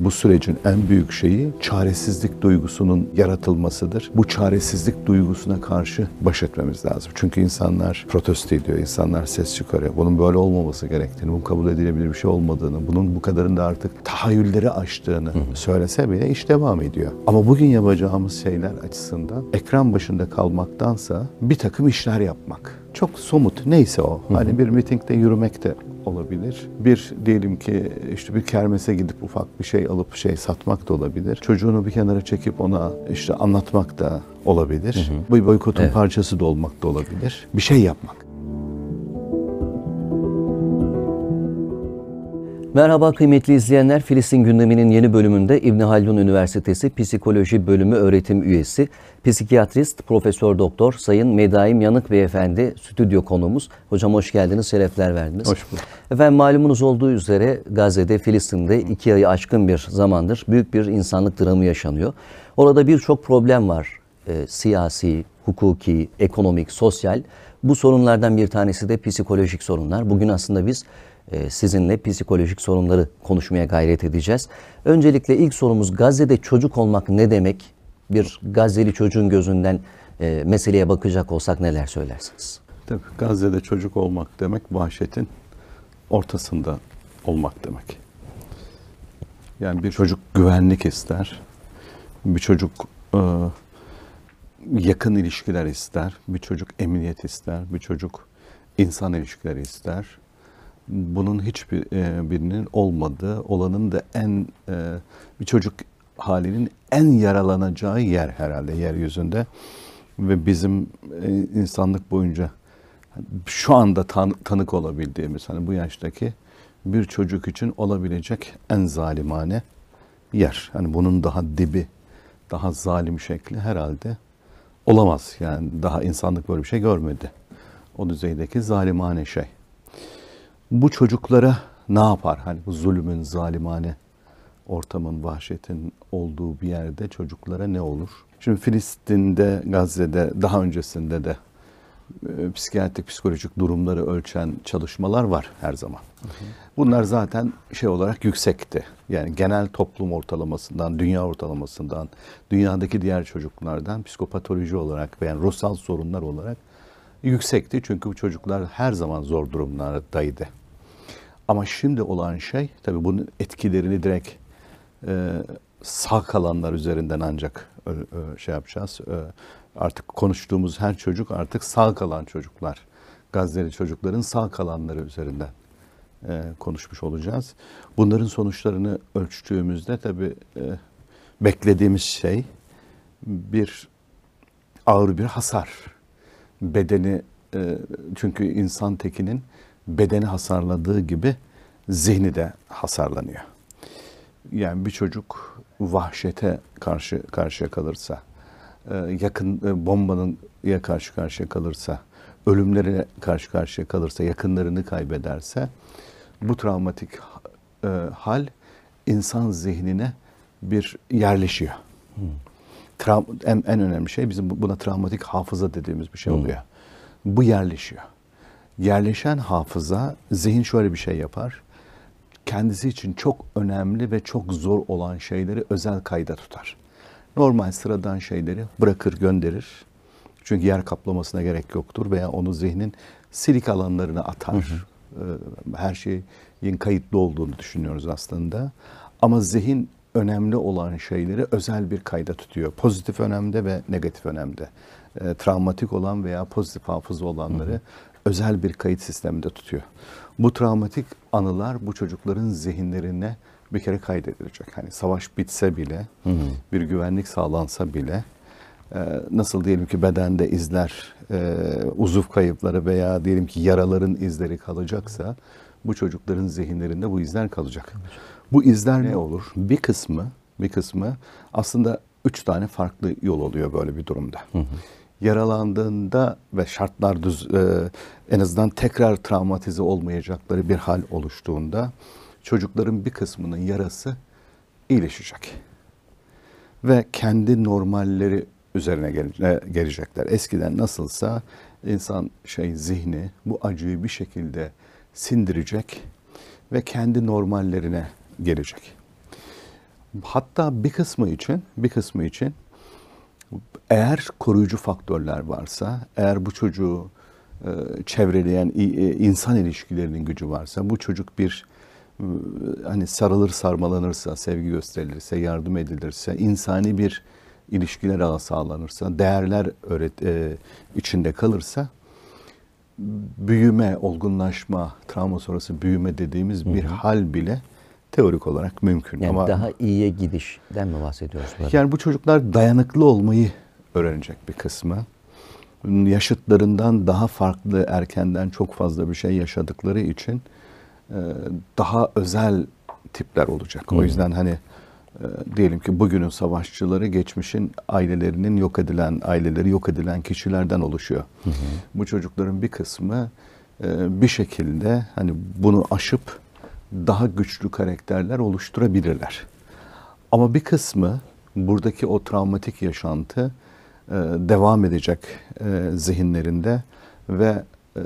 bu sürecin en büyük şeyi çaresizlik duygusunun yaratılmasıdır. Bu çaresizlik duygusuna karşı baş etmemiz lazım. Çünkü insanlar protesto ediyor, insanlar ses çıkarıyor. Bunun böyle olmaması gerektiğini, bunun kabul edilebilir bir şey olmadığını, bunun bu kadarını da artık tahayyülleri aştığını söylese bile iş devam ediyor. Ama bugün yapacağımız şeyler açısından ekran başında kalmaktansa bir takım işler yapmak. Çok somut neyse o. Hani bir mitingde yürümek de olabilir. Bir diyelim ki işte bir kermese gidip ufak bir şey alıp şey satmak da olabilir. Çocuğunu bir kenara çekip ona işte anlatmak da olabilir. Hı hı. Bu boykotun evet. parçası da olmak da olabilir. Bir şey yapmak. Merhaba kıymetli izleyenler. Filistin gündeminin yeni bölümünde İbn Haldun Üniversitesi Psikoloji Bölümü öğretim üyesi, psikiyatrist Profesör Doktor Sayın Medaim Yanık Beyefendi stüdyo konuğumuz. Hocam hoş geldiniz, şerefler verdiniz. Hoş bulduk. Efendim malumunuz olduğu üzere Gazze'de, Filistin'de iki ayı aşkın bir zamandır büyük bir insanlık dramı yaşanıyor. Orada birçok problem var. E, siyasi, hukuki, ekonomik, sosyal. Bu sorunlardan bir tanesi de psikolojik sorunlar. Bugün aslında biz ee, sizinle psikolojik sorunları konuşmaya gayret edeceğiz. Öncelikle ilk sorumuz Gazze'de çocuk olmak ne demek? Bir Gazze'li çocuğun gözünden e, meseleye bakacak olsak neler söylersiniz? Tabii Gazze'de çocuk olmak demek vahşetin ortasında olmak demek. Yani bir çocuk güvenlik ister, bir çocuk e, yakın ilişkiler ister, bir çocuk emniyet ister, bir çocuk insan ilişkileri ister bunun hiçbir e, birinin olmadığı, olanın da en e, bir çocuk halinin en yaralanacağı yer herhalde yeryüzünde ve bizim e, insanlık boyunca şu anda tan tanık olabildiğimiz hani bu yaştaki bir çocuk için olabilecek en zalimane yer. Hani bunun daha dibi, daha zalim şekli herhalde olamaz. Yani daha insanlık böyle bir şey görmedi. O düzeydeki zalimane şey bu çocuklara ne yapar? Hani bu zulümün, zalimane ortamın, vahşetin olduğu bir yerde çocuklara ne olur? Şimdi Filistin'de, Gazze'de, daha öncesinde de e, psikiyatrik, psikolojik durumları ölçen çalışmalar var her zaman. Bunlar zaten şey olarak yüksekti. Yani genel toplum ortalamasından, dünya ortalamasından, dünyadaki diğer çocuklardan psikopatoloji olarak veya yani ruhsal sorunlar olarak yüksekti. Çünkü bu çocuklar her zaman zor durumlardaydı. Ama şimdi olan şey tabii bunun etkilerini direkt e, sağ kalanlar üzerinden ancak e, e, şey yapacağız. E, artık konuştuğumuz her çocuk artık sağ kalan çocuklar. Gazze'li çocukların sağ kalanları üzerinden e, konuşmuş olacağız. Bunların sonuçlarını ölçtüğümüzde tabii e, beklediğimiz şey bir ağır bir hasar. Bedeni e, çünkü insan tekinin bedeni hasarladığı gibi zihni de hasarlanıyor. Yani bir çocuk vahşete karşı karşıya kalırsa, e, yakın e, bombanın ya karşı karşıya kalırsa, ölümlere karşı karşıya kalırsa, yakınlarını kaybederse bu travmatik e, hal insan zihnine bir yerleşiyor. Hmm. en, en önemli şey bizim buna travmatik hafıza dediğimiz bir şey hmm. oluyor. Hmm. Bu yerleşiyor yerleşen hafıza zihin şöyle bir şey yapar. Kendisi için çok önemli ve çok zor olan şeyleri özel kayda tutar. Normal sıradan şeyleri bırakır gönderir. Çünkü yer kaplamasına gerek yoktur veya onu zihnin silik alanlarına atar. Hı hı. Ee, her şeyin kayıtlı olduğunu düşünüyoruz aslında. Ama zihin önemli olan şeyleri özel bir kayda tutuyor. Pozitif önemde ve negatif önemde. E, travmatik olan veya pozitif hafıza olanları hı hı özel bir kayıt sisteminde tutuyor. Bu travmatik anılar bu çocukların zihinlerine bir kere kaydedilecek. Hani savaş bitse bile, hı hı. bir güvenlik sağlansa bile e, nasıl diyelim ki bedende izler, e, uzuv kayıpları veya diyelim ki yaraların izleri kalacaksa bu çocukların zihinlerinde bu izler kalacak. Bu izler ne olur? Bir kısmı, bir kısmı aslında üç tane farklı yol oluyor böyle bir durumda. Hı hı yaralandığında ve şartlar düz e, en azından tekrar travmatize olmayacakları bir hal oluştuğunda çocukların bir kısmının yarası iyileşecek. Ve kendi normalleri üzerine e, gelecekler. Eskiden nasılsa insan şey zihni bu acıyı bir şekilde sindirecek ve kendi normallerine gelecek. Hatta bir kısmı için, bir kısmı için eğer koruyucu faktörler varsa, eğer bu çocuğu e, çevreleyen e, insan ilişkilerinin gücü varsa, bu çocuk bir e, hani sarılır sarmalanırsa, sevgi gösterilirse, yardım edilirse, insani bir ilişkiler ağı sağlanırsa, değerler öğret içinde kalırsa büyüme, olgunlaşma, travma sonrası büyüme dediğimiz bir hal bile teorik olarak mümkün. Yani Ama daha iyiye gidişten mi bahsediyoruz? Burada? Yani bu çocuklar dayanıklı olmayı öğrenecek bir kısmı. Yaşıtlarından daha farklı erkenden çok fazla bir şey yaşadıkları için e, daha özel tipler olacak. O hmm. yüzden hani e, diyelim ki bugünün savaşçıları geçmişin ailelerinin yok edilen aileleri yok edilen kişilerden oluşuyor. Bu çocukların bir kısmı e, bir şekilde hani bunu aşıp daha güçlü karakterler oluşturabilirler. Ama bir kısmı buradaki o travmatik yaşantı e, devam edecek e, zihinlerinde ve e,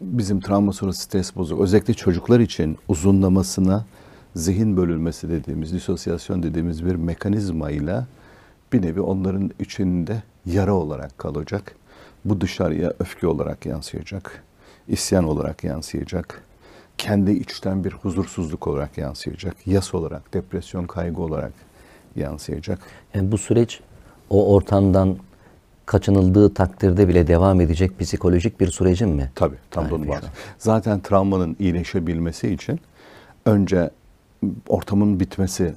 bizim travma sonrası stres bozukluğu özellikle çocuklar için uzunlamasına zihin bölünmesi dediğimiz, disosyasyon dediğimiz bir mekanizma ile bir nevi onların içinde yara olarak kalacak. Bu dışarıya öfke olarak yansıyacak, isyan olarak yansıyacak kendi içten bir huzursuzluk olarak yansıyacak. Yas olarak, depresyon, kaygı olarak yansıyacak. Yani bu süreç o ortamdan kaçınıldığı takdirde bile devam edecek psikolojik bir sürecin mi? Tabii, tam da onu var. Zaten travmanın iyileşebilmesi için önce ortamın bitmesi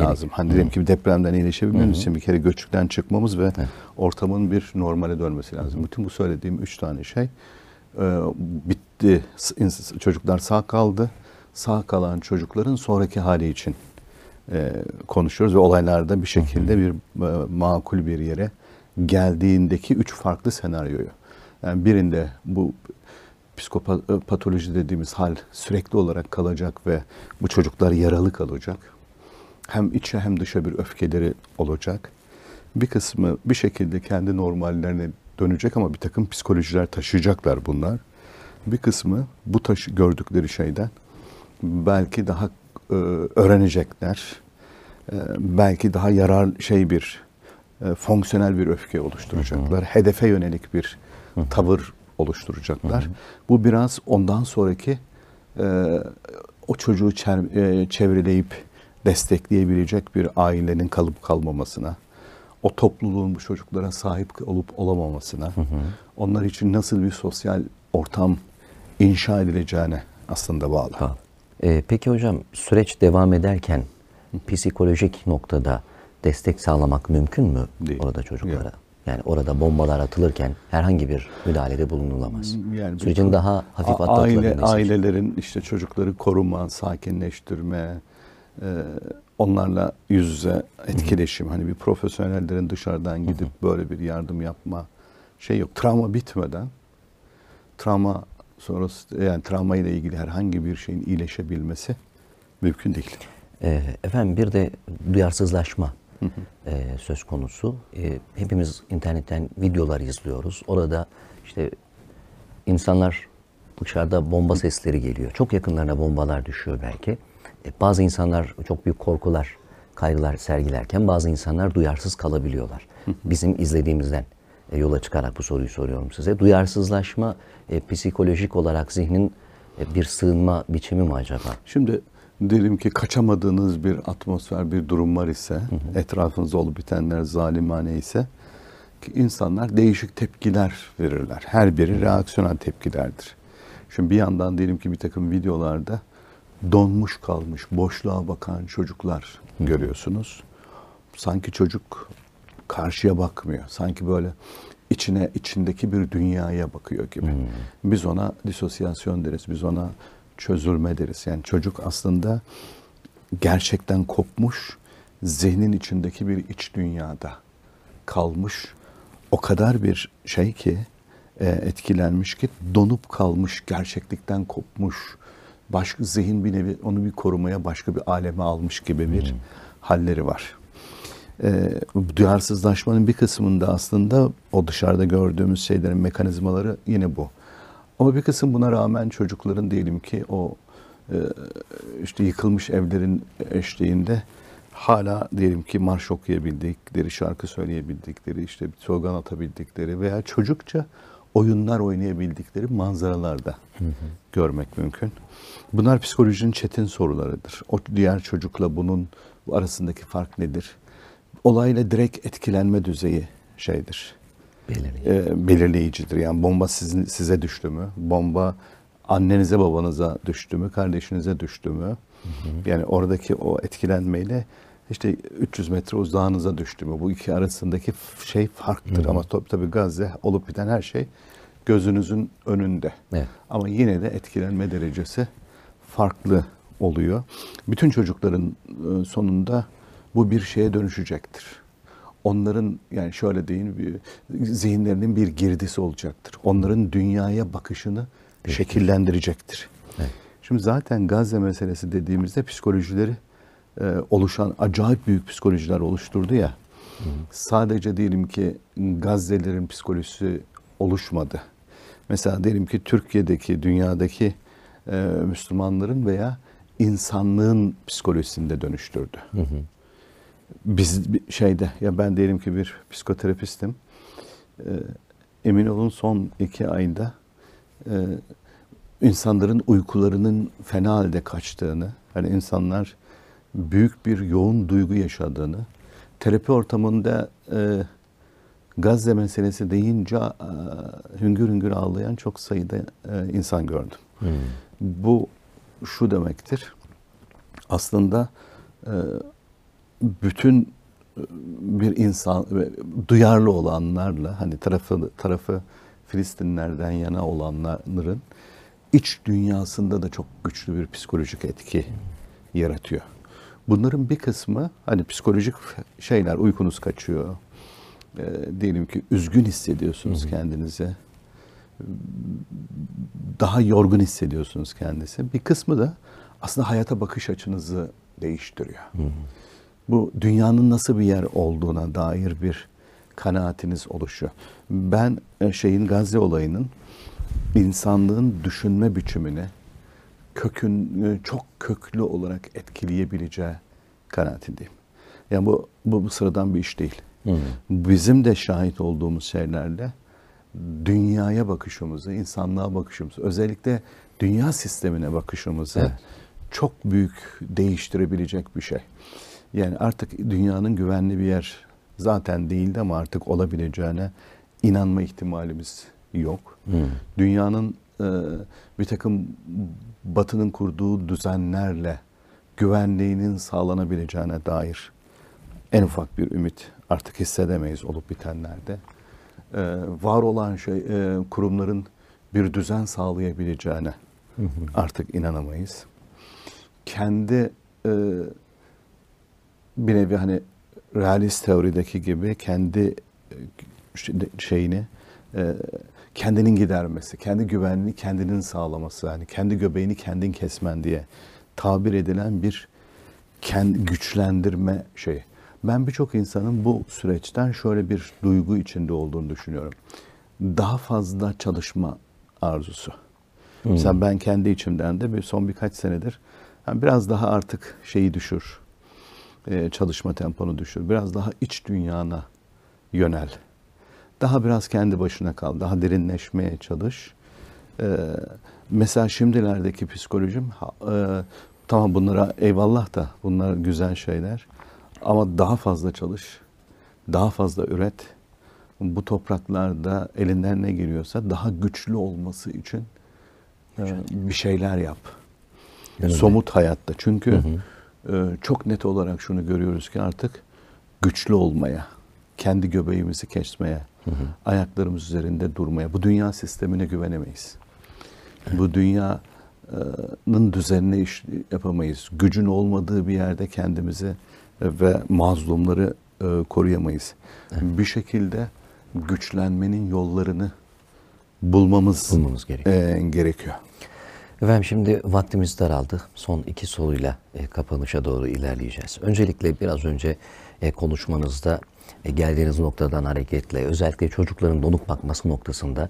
lazım. Hani dedim ki depremden iyileşebilmemiz için bir kere göçükten çıkmamız ve Hı. ortamın bir normale dönmesi lazım. Bütün bu söylediğim üç tane şey e, bitti. Çocuklar sağ kaldı. Sağ kalan çocukların sonraki hali için e, konuşuyoruz ve olaylarda bir şekilde bir e, makul bir yere geldiğindeki üç farklı senaryoyu. Yani birinde bu psikopatoloji e, dediğimiz hal sürekli olarak kalacak ve bu çocuklar yaralı kalacak. Hem içe hem dışa bir öfkeleri olacak. Bir kısmı bir şekilde kendi normallerine dönecek ama bir takım psikolojiler taşıyacaklar bunlar. Bir kısmı bu taşı gördükleri şeyden belki daha e, öğrenecekler. E, belki daha yarar şey bir e, fonksiyonel bir öfke oluşturacaklar. Hı hı. Hedefe yönelik bir hı tavır oluşturacaklar. Hı hı. Bu biraz ondan sonraki e, o çocuğu çer, e, çevreleyip destekleyebilecek bir ailenin kalıp kalmamasına, o topluluğun bu çocuklara sahip olup olamamasına, hı hı. onlar için nasıl bir sosyal ortam inşa edileceğine aslında bağlı. Ha. Ee, peki hocam süreç devam ederken psikolojik noktada destek sağlamak mümkün mü Değil. orada çocuklara? Yok. Yani orada bombalar atılırken herhangi bir müdahalede bulunulamaz. Hmm, yani Sürecin daha hafif atlatılabilmesi aile, Ailelerin işte çocukları koruma, sakinleştirme, e, onlarla yüz yüze etkileşim. Hani bir profesyonellerin dışarıdan gidip böyle bir yardım yapma şey yok. Travma bitmeden travma sonrası yani travma ile ilgili herhangi bir şeyin iyileşebilmesi mümkün değil. Ee, efendim bir de duyarsızlaşma hı hı. E, söz konusu. E, hepimiz internetten videolar izliyoruz. Orada işte insanlar dışarıda bomba sesleri geliyor. Çok yakınlarına bombalar düşüyor belki. E, bazı insanlar çok büyük korkular, kaygılar sergilerken bazı insanlar duyarsız kalabiliyorlar. Bizim izlediğimizden e, yola çıkarak bu soruyu soruyorum size. Duyarsızlaşma e, psikolojik olarak zihnin bir sığınma biçimi mi acaba? Şimdi diyelim ki kaçamadığınız bir atmosfer, bir durum var ise, hı hı. etrafınızda olup bitenler zalimane ise ki insanlar değişik tepkiler verirler. Her biri reaksiyonel tepkilerdir. Şimdi bir yandan diyelim ki bir takım videolarda donmuş kalmış, boşluğa bakan çocuklar görüyorsunuz. Sanki çocuk karşıya bakmıyor. Sanki böyle içine içindeki bir dünyaya bakıyor gibi. Hmm. Biz ona disosyasyon deriz. Biz ona çözülme deriz. Yani çocuk aslında gerçekten kopmuş, zihnin içindeki bir iç dünyada kalmış. O kadar bir şey ki e, etkilenmiş ki donup kalmış, gerçeklikten kopmuş başka zihin bir nevi onu bir korumaya başka bir aleme almış gibi bir hmm. halleri var. E, duyarsızlaşmanın bir kısmında aslında o dışarıda gördüğümüz şeylerin mekanizmaları yine bu. Ama bir kısım buna rağmen çocukların diyelim ki o e, işte yıkılmış evlerin eşliğinde hala diyelim ki marş okuyabildikleri, şarkı söyleyebildikleri, işte bir slogan atabildikleri veya çocukça oyunlar oynayabildikleri manzaralarda görmek mümkün. Bunlar psikolojinin çetin sorularıdır. O diğer çocukla bunun arasındaki fark nedir? Olayla direkt etkilenme düzeyi şeydir. Belirleyici. E, belirleyicidir. Yani bomba sizin, size düştü mü? Bomba annenize babanıza düştü mü? Kardeşinize düştü mü? Hı hı. Yani oradaki o etkilenmeyle işte 300 metre uzağınıza düştü mü? Bu iki arasındaki şey farktır. Hı. Ama tabii, tabii Gazze olup biten her şey gözünüzün önünde. Evet. Ama yine de etkilenme derecesi farklı oluyor. Bütün çocukların e, sonunda bu bir şeye dönüşecektir. Onların yani şöyle deyin bir, zihinlerinin bir girdisi olacaktır. Onların dünyaya bakışını evet. şekillendirecektir. Evet. Şimdi zaten Gazze meselesi dediğimizde psikolojileri e, oluşan acayip büyük psikolojiler oluşturdu ya. Hı. Sadece diyelim ki Gazze'lerin psikolojisi oluşmadı. Mesela diyelim ki Türkiye'deki, dünyadaki e, Müslümanların veya insanlığın psikolojisinde dönüştürdü. Hı hı. Biz şeyde ya ben diyelim ki bir psikoterapistim. E, emin olun son iki ayda e, insanların uykularının fena halde kaçtığını, hani insanlar büyük bir yoğun duygu yaşadığını, terapi ortamında e, Gazze meselesi deyince e, hüngür hüngür ağlayan çok sayıda e, insan gördüm. Hmm. Bu şu demektir. Aslında e, bütün e, bir insan duyarlı olanlarla hani tarafı tarafı Filistinlerden yana olanların iç dünyasında da çok güçlü bir psikolojik etki yaratıyor. Bunların bir kısmı hani psikolojik şeyler uykunuz kaçıyor. E, diyelim ki üzgün hissediyorsunuz Hı-hı. kendinizi. Daha yorgun hissediyorsunuz kendisi. Bir kısmı da aslında hayata bakış açınızı değiştiriyor. Hı-hı. Bu dünyanın nasıl bir yer olduğuna dair bir kanaatiniz oluşuyor. Ben e, şeyin Gazze olayının insanlığın düşünme biçimini, kökün e, çok köklü olarak etkileyebileceği kanaatindeyim. Yani bu, bu, bu sıradan bir iş değil. Hı hmm. Bizim de şahit olduğumuz şeylerle dünyaya bakışımızı, insanlığa bakışımızı, özellikle dünya sistemine bakışımızı evet. çok büyük değiştirebilecek bir şey. Yani artık dünyanın güvenli bir yer zaten değildi ama artık olabileceğine inanma ihtimalimiz yok. Hmm. Dünyanın ee, bir takım batının kurduğu düzenlerle güvenliğinin sağlanabileceğine dair en ufak bir ümit artık hissedemeyiz olup bitenlerde. Ee, var olan şey e, kurumların bir düzen sağlayabileceğine artık inanamayız. Kendi e, bir nevi hani realist teorideki gibi kendi e, şeyini kendinin gidermesi, kendi güvenini kendinin sağlaması, yani kendi göbeğini kendin kesmen diye tabir edilen bir kendi güçlendirme şeyi. Ben birçok insanın bu süreçten şöyle bir duygu içinde olduğunu düşünüyorum. Daha fazla çalışma arzusu. Hmm. Mesela ben kendi içimden de bir son birkaç senedir yani biraz daha artık şeyi düşür, e, çalışma temponu düşür, biraz daha iç dünyana yönel daha biraz kendi başına kal, daha derinleşmeye çalış. E, mesela şimdilerdeki psikolojim, e, tamam bunlara eyvallah da bunlar güzel şeyler. Ama daha fazla çalış, daha fazla üret. Bu topraklarda elinden ne geliyorsa daha güçlü olması için e, bir şeyler yap. Yani Somut hayatta. Çünkü hı hı. E, çok net olarak şunu görüyoruz ki artık güçlü olmaya, kendi göbeğimizi kesmeye, Hı Ayaklarımız üzerinde durmaya. Bu dünya sistemine güvenemeyiz. Evet. Bu dünyanın düzenine iş yapamayız. Gücün olmadığı bir yerde kendimizi ve mazlumları e, koruyamayız. Evet. Bir şekilde güçlenmenin yollarını bulmamız, bulmamız gerekiyor. E, Efendim şimdi vaktimiz daraldı. Son iki soruyla e, kapanışa doğru ilerleyeceğiz. Öncelikle biraz önce e, konuşmanızda e, geldiğiniz noktadan hareketle özellikle çocukların donuk bakması noktasında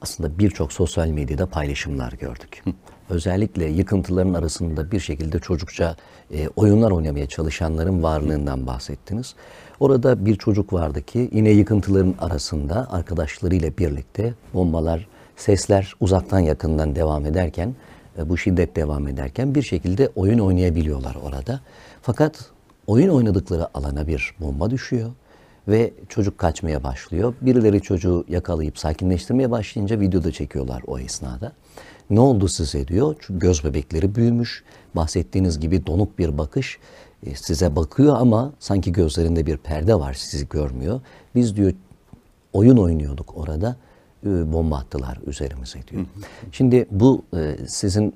aslında birçok sosyal medyada paylaşımlar gördük. Özellikle yıkıntıların arasında bir şekilde çocukça e, oyunlar oynamaya çalışanların varlığından bahsettiniz. Orada bir çocuk vardı ki yine yıkıntıların arasında arkadaşlarıyla birlikte bombalar, sesler uzaktan yakından devam ederken, e, bu şiddet devam ederken bir şekilde oyun oynayabiliyorlar orada. Fakat oyun oynadıkları alana bir bomba düşüyor ve çocuk kaçmaya başlıyor. Birileri çocuğu yakalayıp sakinleştirmeye başlayınca videoda çekiyorlar o esnada. Ne oldu size diyor. Çünkü göz bebekleri büyümüş. Bahsettiğiniz gibi donuk bir bakış e, size bakıyor ama sanki gözlerinde bir perde var sizi görmüyor. Biz diyor oyun oynuyorduk orada e, bomba attılar üzerimize diyor. Şimdi bu e, sizin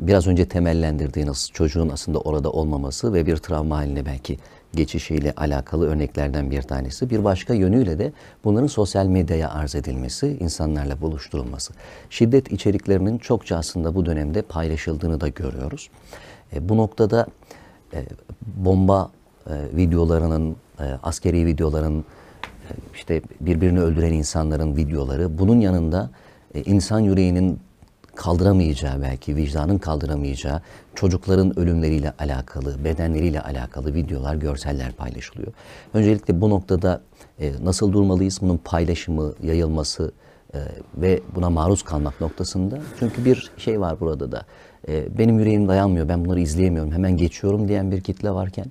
biraz önce temellendirdiğiniz çocuğun aslında orada olmaması ve bir travma haline belki geçişiyle alakalı örneklerden bir tanesi. Bir başka yönüyle de bunların sosyal medyaya arz edilmesi, insanlarla buluşturulması. Şiddet içeriklerinin çokça aslında bu dönemde paylaşıldığını da görüyoruz. E, bu noktada e, bomba e, videolarının, e, askeri videoların, e, işte birbirini öldüren insanların videoları, bunun yanında e, insan yüreğinin kaldıramayacağı belki, vicdanın kaldıramayacağı çocukların ölümleriyle alakalı, bedenleriyle alakalı videolar, görseller paylaşılıyor. Öncelikle bu noktada e, nasıl durmalıyız? Bunun paylaşımı, yayılması e, ve buna maruz kalmak noktasında. Çünkü bir şey var burada da. E, benim yüreğim dayanmıyor, ben bunları izleyemiyorum, hemen geçiyorum diyen bir kitle varken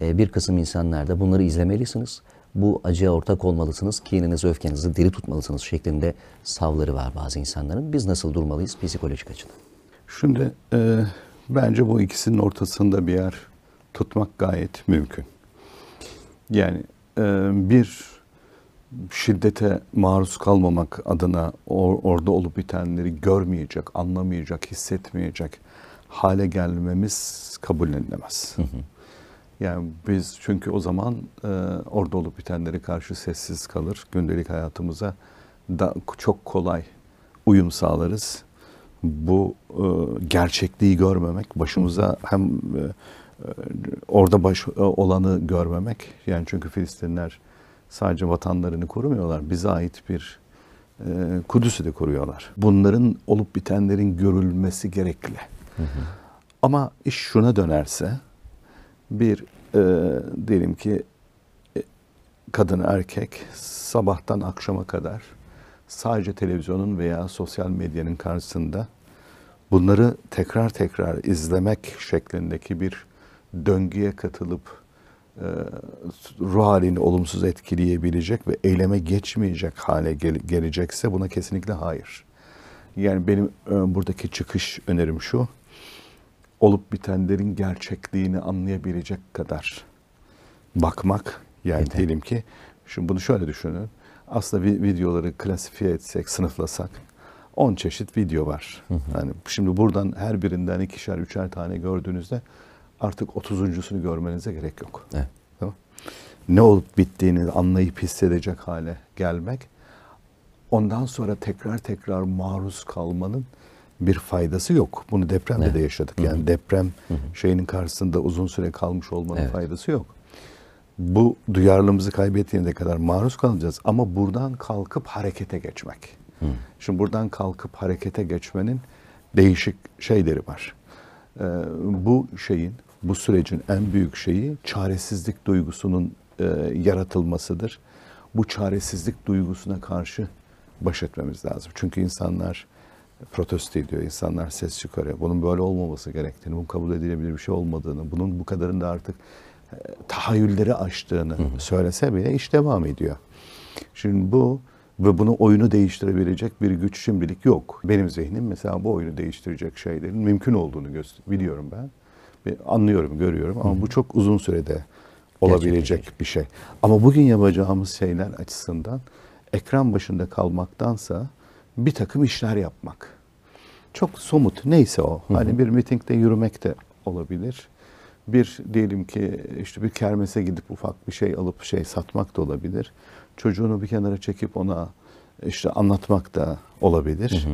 e, bir kısım insanlar da bunları izlemelisiniz bu acıya ortak olmalısınız, kininizi, öfkenizi diri tutmalısınız şeklinde savları var bazı insanların. Biz nasıl durmalıyız psikolojik açıdan? Şimdi e, bence bu ikisinin ortasında bir yer tutmak gayet mümkün. Yani e, bir şiddete maruz kalmamak adına or, orada olup bitenleri görmeyecek, anlamayacak, hissetmeyecek hale gelmemiz kabullenilemez. Hı hı. Yani biz çünkü o zaman e, orada olup bitenleri karşı sessiz kalır. Gündelik hayatımıza da çok kolay uyum sağlarız. Bu e, gerçekliği görmemek başımıza hem e, e, orada baş e, olanı görmemek yani çünkü Filistinler sadece vatanlarını korumuyorlar. Bize ait bir e, Kudüs'ü de koruyorlar. Bunların olup bitenlerin görülmesi gerekli. Hı hı. Ama iş şuna dönerse bir e, diyelim ki e, kadın erkek sabahtan akşama kadar sadece televizyonun veya sosyal medyanın karşısında bunları tekrar tekrar izlemek şeklindeki bir döngüye katılıp e, ruh halini olumsuz etkileyebilecek ve eyleme geçmeyecek hale gel- gelecekse buna kesinlikle hayır. Yani benim e, buradaki çıkış önerim şu olup bitenlerin gerçekliğini anlayabilecek kadar bakmak yani evet. diyelim ki şimdi bunu şöyle düşünün. Aslında videoları klasifiye etsek, sınıflasak 10 çeşit video var. Hı hı. Yani şimdi buradan her birinden ikişer, üçer tane gördüğünüzde artık 30.sunu görmenize gerek yok. Evet. Tamam? Ne olup bittiğini anlayıp hissedecek hale gelmek ondan sonra tekrar tekrar maruz kalmanın bir faydası yok. Bunu depremde evet. de yaşadık. Yani Hı-hı. deprem Hı-hı. şeyinin karşısında uzun süre kalmış olmanın evet. faydası yok. Bu duyarlılığımızı kaybettiğinde kadar maruz kalacağız ama buradan kalkıp harekete geçmek. Hı. Şimdi buradan kalkıp harekete geçmenin değişik şeyleri var. Ee, bu şeyin, bu sürecin en büyük şeyi çaresizlik duygusunun e, yaratılmasıdır. Bu çaresizlik duygusuna karşı baş etmemiz lazım. Çünkü insanlar protesto ediyor. İnsanlar ses çıkarıyor. Bunun böyle olmaması gerektiğini, bunun kabul edilebilir bir şey olmadığını, bunun bu kadarında artık e, tahayyülleri aştığını hı hı. söylese bile iş devam ediyor. Şimdi bu ve bunu oyunu değiştirebilecek bir güç şimdilik yok. Benim zihnim mesela bu oyunu değiştirecek şeylerin mümkün olduğunu biliyorum ben. Anlıyorum, görüyorum ama Hı-hı. bu çok uzun sürede olabilecek bir şey. Ama bugün yapacağımız şeyler açısından ekran başında kalmaktansa bir takım işler yapmak. Çok somut neyse o. Hı hı. Hani bir mitingde yürümek de olabilir. Bir diyelim ki işte bir kermese gidip ufak bir şey alıp şey satmak da olabilir. Çocuğunu bir kenara çekip ona işte anlatmak da olabilir.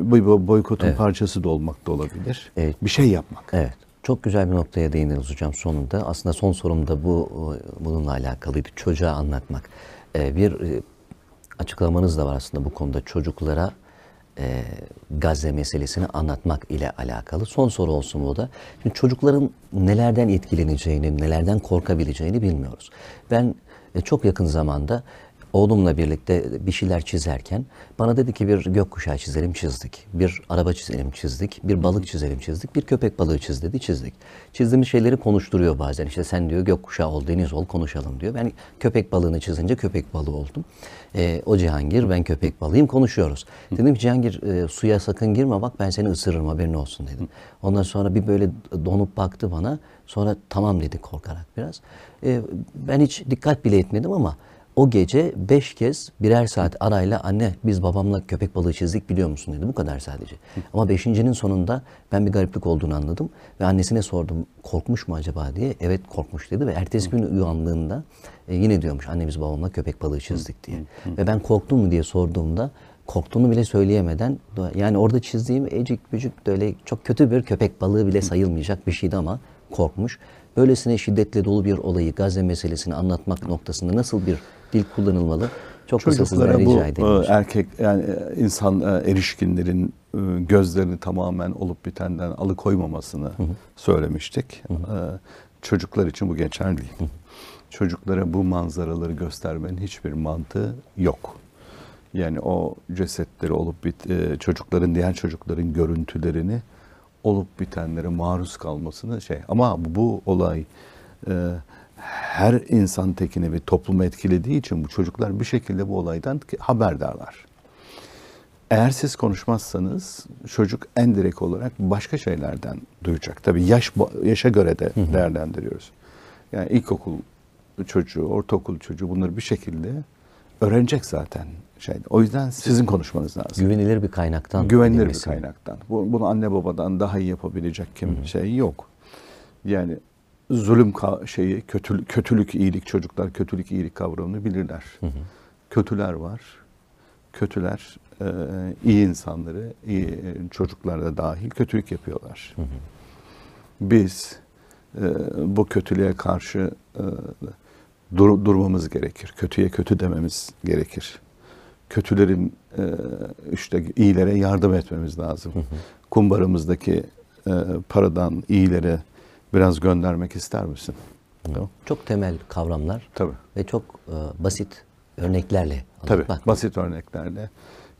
bu hı. Ee, boykotun evet. parçası da olmak da olabilir. Evet. Bir şey yapmak. Evet. Çok güzel bir noktaya değindiniz hocam sonunda. Aslında son sorum da bu e, bununla alakalıydı. Çocuğa anlatmak. Ee, bir e, açıklamanız da var aslında bu konuda çocuklara e, Gazze meselesini anlatmak ile alakalı. Son soru olsun bu da. Şimdi çocukların nelerden etkileneceğini, nelerden korkabileceğini bilmiyoruz. Ben e, çok yakın zamanda oğlumla birlikte bir şeyler çizerken bana dedi ki bir gökkuşağı çizelim çizdik. Bir araba çizelim çizdik. Bir balık çizelim çizdik. Bir köpek balığı çiz dedi çizdik. Çizdiğimiz şeyleri konuşturuyor bazen. İşte sen diyor gökkuşağı ol, deniz ol konuşalım diyor. Ben köpek balığını çizince köpek balığı oldum. E, o Cihangir ben köpek balığıyım konuşuyoruz. Dedim ki Cihangir e, suya sakın girme bak ben seni ısırırım haberin olsun dedim. Ondan sonra bir böyle donup baktı bana. Sonra tamam dedi korkarak biraz. E, ben hiç dikkat bile etmedim ama o gece beş kez birer saat arayla anne biz babamla köpek balığı çizdik biliyor musun dedi. Bu kadar sadece. Ama beşincinin sonunda ben bir gariplik olduğunu anladım. Ve annesine sordum korkmuş mu acaba diye. Evet korkmuş dedi ve ertesi gün uyandığında e, yine diyormuş anne biz babamla köpek balığı çizdik diye. ve ben korktum mu diye sorduğumda korktuğunu bile söyleyemeden yani orada çizdiğim ecik bücük böyle çok kötü bir köpek balığı bile sayılmayacak bir şeydi ama korkmuş. Böylesine şiddetle dolu bir olayı Gazze meselesini anlatmak noktasında nasıl bir dil kullanılmalı. Çok Çocuklara bu e, erkek yani e, insan e, erişkinlerin gözlerini tamamen olup bitenden alıkoymamasını hı hı. söylemiştik. Hı hı. Çocuklar için bu geçerli değil. Hı hı. Çocuklara bu manzaraları göstermenin hiçbir mantığı yok. Yani o cesetleri olup bit çocukların diğer çocukların görüntülerini olup bitenlere maruz kalmasını şey ama bu olay her insan tekini ve toplumu etkilediği için bu çocuklar bir şekilde bu olaydan haberdarlar. Eğer siz konuşmazsanız çocuk en direkt olarak başka şeylerden duyacak. Tabii yaş yaşa göre de değerlendiriyoruz. Yani ilkokul çocuğu, ortaokul çocuğu bunları bir şekilde öğrenecek zaten Şey. O yüzden sizin konuşmanız lazım. Güvenilir bir kaynaktan. Güvenilir bir kaynaktan. Bunu anne babadan daha iyi yapabilecek kim şey yok. Yani zulüm şeyi kötü, kötülük iyilik çocuklar kötülük iyilik kavramını bilirler. Hı hı. Kötüler var. Kötüler e, iyi insanları, iyi e, çocuklar da dahil kötülük yapıyorlar. Biz e, bu kötülüğe karşı e, dur, durmamız gerekir. Kötüye kötü dememiz gerekir. Kötülerin e, işte iyilere yardım etmemiz lazım. Kumbaramızdaki e, paradan iyilere biraz göndermek ister misin? Çok temel kavramlar Tabii. ve çok e, basit örneklerle Tabii, bak. basit örneklerle.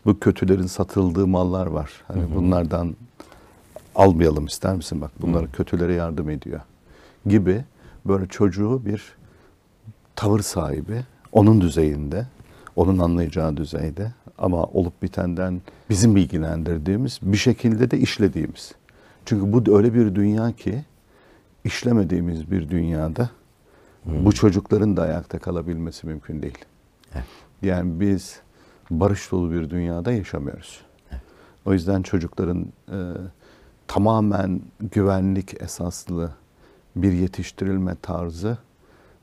Bu kötülerin satıldığı mallar var. Hani Hı-hı. bunlardan almayalım ister misin? Bak bunlar kötülere yardım ediyor gibi böyle çocuğu bir tavır sahibi onun düzeyinde, onun anlayacağı düzeyde ama olup bitenden bizim bilgilendirdiğimiz bir şekilde de işlediğimiz. Çünkü bu öyle bir dünya ki işlemediğimiz bir dünyada hmm. bu çocukların da ayakta kalabilmesi mümkün değil. Evet. Yani biz barış dolu bir dünyada yaşamıyoruz. Evet. O yüzden çocukların e, tamamen güvenlik esaslı bir yetiştirilme tarzı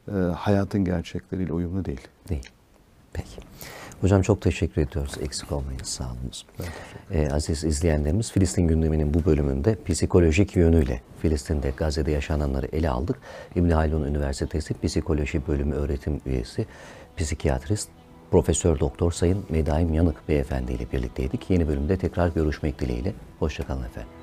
e, hayatın gerçekleriyle uyumlu değil. Değil. Peki. Hocam çok teşekkür ediyoruz. Eksik olmayın. Sağ olun. Ee, aziz izleyenlerimiz Filistin gündeminin bu bölümünde psikolojik yönüyle Filistin'de Gazze'de yaşananları ele aldık. İbn Haylun Üniversitesi Psikoloji Bölümü öğretim üyesi psikiyatrist Profesör Doktor Sayın Medaim Yanık Beyefendi ile birlikteydik. Yeni bölümde tekrar görüşmek dileğiyle. Hoşçakalın efendim.